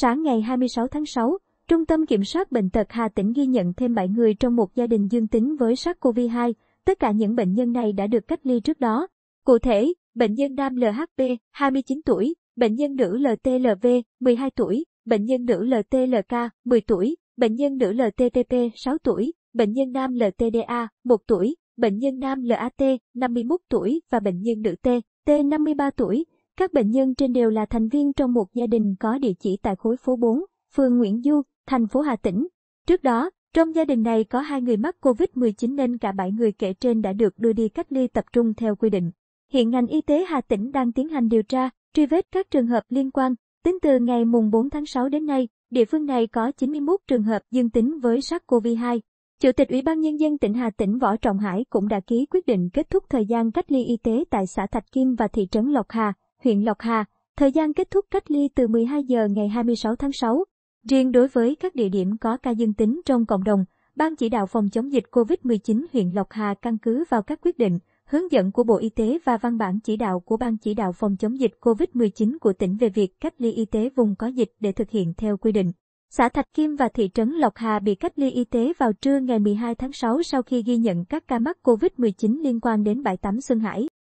Sáng ngày 26 tháng 6, Trung tâm Kiểm soát Bệnh tật Hà Tĩnh ghi nhận thêm 7 người trong một gia đình dương tính với SARS-CoV-2. Tất cả những bệnh nhân này đã được cách ly trước đó. Cụ thể, bệnh nhân nam LHP, 29 tuổi, bệnh nhân nữ LTLV, 12 tuổi, bệnh nhân nữ LTLK, 10 tuổi, bệnh nhân nữ LTTP, 6 tuổi, bệnh nhân nam LTDA, 1 tuổi, bệnh nhân nam LAT, 51 tuổi và bệnh nhân nữ T, T, 53 tuổi. Các bệnh nhân trên đều là thành viên trong một gia đình có địa chỉ tại khối phố 4, phường Nguyễn Du, thành phố Hà Tĩnh. Trước đó, trong gia đình này có hai người mắc COVID-19 nên cả bảy người kể trên đã được đưa đi cách ly tập trung theo quy định. Hiện ngành y tế Hà Tĩnh đang tiến hành điều tra, truy vết các trường hợp liên quan. Tính từ ngày mùng 4 tháng 6 đến nay, địa phương này có 91 trường hợp dương tính với SARS-CoV-2. Chủ tịch Ủy ban Nhân dân tỉnh Hà Tĩnh Võ Trọng Hải cũng đã ký quyết định kết thúc thời gian cách ly y tế tại xã Thạch Kim và thị trấn Lộc Hà huyện Lộc Hà, thời gian kết thúc cách ly từ 12 giờ ngày 26 tháng 6. Riêng đối với các địa điểm có ca dương tính trong cộng đồng, Ban chỉ đạo phòng chống dịch COVID-19 huyện Lộc Hà căn cứ vào các quyết định, hướng dẫn của Bộ Y tế và văn bản chỉ đạo của Ban chỉ đạo phòng chống dịch COVID-19 của tỉnh về việc cách ly y tế vùng có dịch để thực hiện theo quy định. Xã Thạch Kim và thị trấn Lộc Hà bị cách ly y tế vào trưa ngày 12 tháng 6 sau khi ghi nhận các ca mắc COVID-19 liên quan đến bãi tắm Xuân Hải.